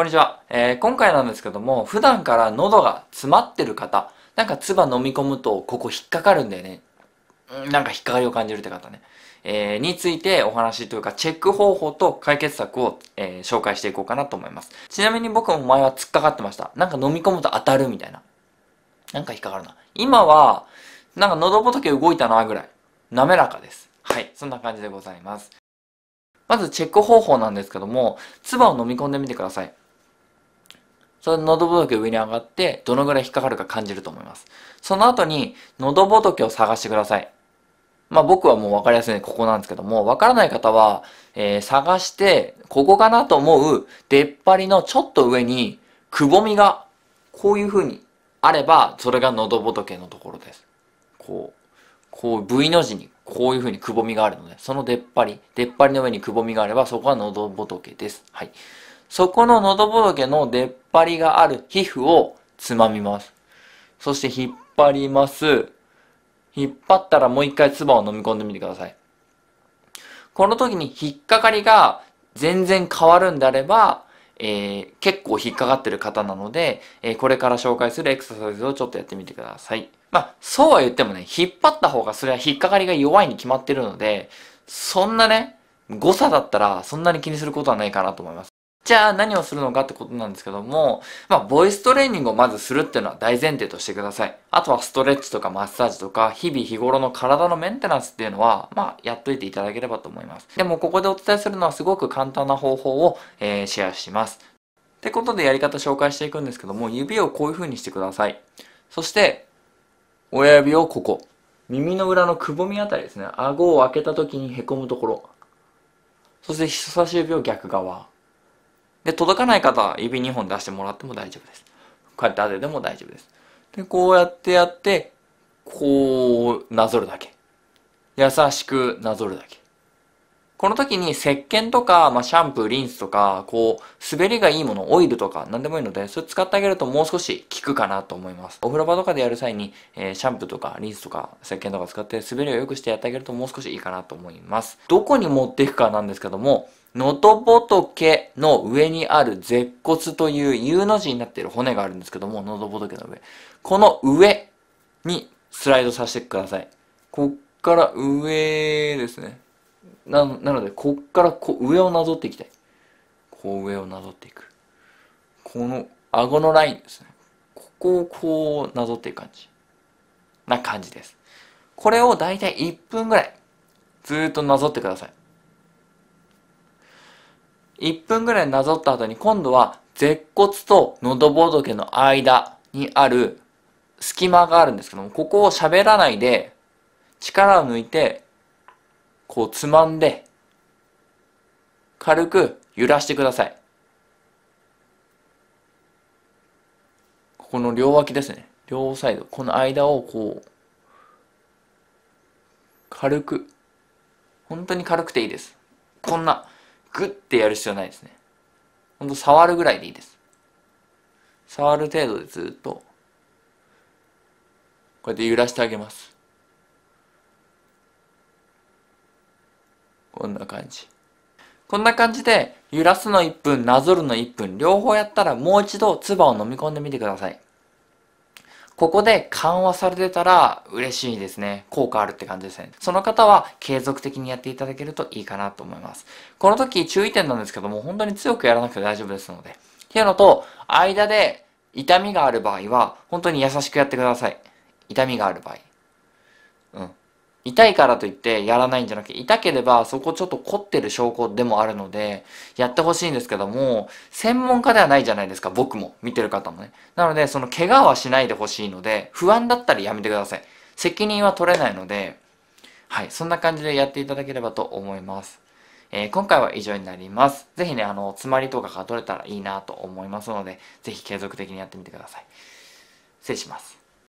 こんにちは、えー、今回なんですけども、普段から喉が詰まってる方、なんか唾飲み込むとここ引っかかるんだよね。なんか引っかかりを感じるって方ね。えー、についてお話というか、チェック方法と解決策を、えー、紹介していこうかなと思います。ちなみに僕も前は突っかかってました。なんか飲み込むと当たるみたいな。なんか引っかかるな。今は、なんか喉仏動いたなぐらい、滑らかです。はい、そんな感じでございます。まずチェック方法なんですけども、唾を飲み込んでみてください。その喉仏上に上がって、どのぐらい引っかかるか感じると思います。その後に、喉仏を探してください。まあ僕はもう分かりやすいんでここなんですけども、わからない方は、えー、探して、ここかなと思う出っ張りのちょっと上に、くぼみが、こういう風にあれば、それが喉仏のところです。こう、こう V の字にこういう風にくぼみがあるので、その出っ張り、出っ張りの上にくぼみがあれば、そこは喉仏です。はい。そこの喉仏の出っ張りがある皮膚をつまみます。そして引っ張ります。引っ張ったらもう一回唾を飲み込んでみてください。この時に引っかかりが全然変わるんであれば、えー、結構引っかかってる方なので、えー、これから紹介するエクササイズをちょっとやってみてください。まあ、そうは言ってもね、引っ張った方がそれは引っかかりが弱いに決まってるので、そんなね、誤差だったらそんなに気にすることはないかなと思います。じゃあ何をするのかってことなんですけども、まあ、ボイストレーニングをまずするっていうのは大前提としてください。あとはストレッチとかマッサージとか、日々日頃の体のメンテナンスっていうのは、まあ、やっといていただければと思います。でも、ここでお伝えするのはすごく簡単な方法を、えー、シェアします。ってことでやり方紹介していくんですけども、指をこういう風にしてください。そして、親指をここ。耳の裏のくぼみあたりですね。顎を開けた時にへこむところ。そして人差し指を逆側。で、届かない方は指2本出してもらっても大丈夫です。こうやって当てても大丈夫です。で、こうやってやって、こうなぞるだけ。優しくなぞるだけ。この時に石鹸とか、まあ、シャンプー、リンスとか、こう、滑りがいいもの、オイルとか、何でもいいので、それ使ってあげるともう少し効くかなと思います。お風呂場とかでやる際に、えー、シャンプーとか、リンスとか、石鹸とか使って、滑りを良くしてやってあげるともう少しいいかなと思います。どこに持っていくかなんですけども、のとぼとけの上にある舌骨という U の字になっている骨があるんですけども、喉仏の上。この上にスライドさせてください。こっから上ですね。な、なので、こっからこ上をなぞっていきたい。こう上をなぞっていく。この顎のラインですね。ここをこうなぞっていく感じ。な感じです。これをだいたい1分ぐらいずっとなぞってください。1分ぐらいなぞった後に今度は舌骨と喉仏の間にある隙間があるんですけども、ここを喋らないで力を抜いてこうつまんで軽く揺らしてください。ここの両脇ですね。両サイド。この間をこう軽く本当に軽くていいです。こんなグッてやる必要ないですね。ほんと触るぐらいでいいです。触る程度でずっと、こうやって揺らしてあげます。こんな感じ。こんな感じで、揺らすの1分、なぞるの1分、両方やったらもう一度唾を飲み込んでみてください。ここで緩和されてたら嬉しいですね。効果あるって感じですね。その方は継続的にやっていただけるといいかなと思います。この時注意点なんですけども、本当に強くやらなくて大丈夫ですので。っていうのと、間で痛みがある場合は、本当に優しくやってください。痛みがある場合。うん。痛いからといってやらないんじゃなくて、痛ければそこちょっと凝ってる証拠でもあるので、やってほしいんですけども、専門家ではないじゃないですか、僕も、見てる方もね。なので、その怪我はしないでほしいので、不安だったらやめてください。責任は取れないので、はい、そんな感じでやっていただければと思います。えー、今回は以上になります。ぜひね、あの、詰まりとかが取れたらいいなと思いますので、ぜひ継続的にやってみてください。失礼します。